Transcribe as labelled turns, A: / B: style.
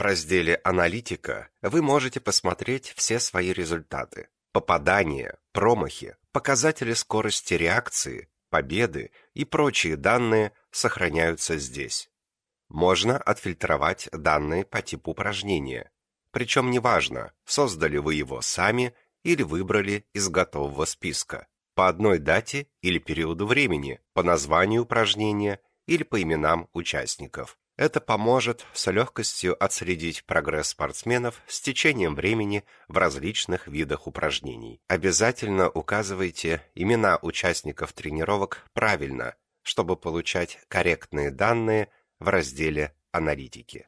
A: В разделе «Аналитика» вы можете посмотреть все свои результаты. Попадания, промахи, показатели скорости реакции, победы и прочие данные сохраняются здесь. Можно отфильтровать данные по типу упражнения. Причем неважно, создали вы его сами или выбрали из готового списка. По одной дате или периоду времени, по названию упражнения или по именам участников. Это поможет с легкостью отследить прогресс спортсменов с течением времени в различных видах упражнений. Обязательно указывайте имена участников тренировок правильно, чтобы получать корректные данные в разделе «Аналитики».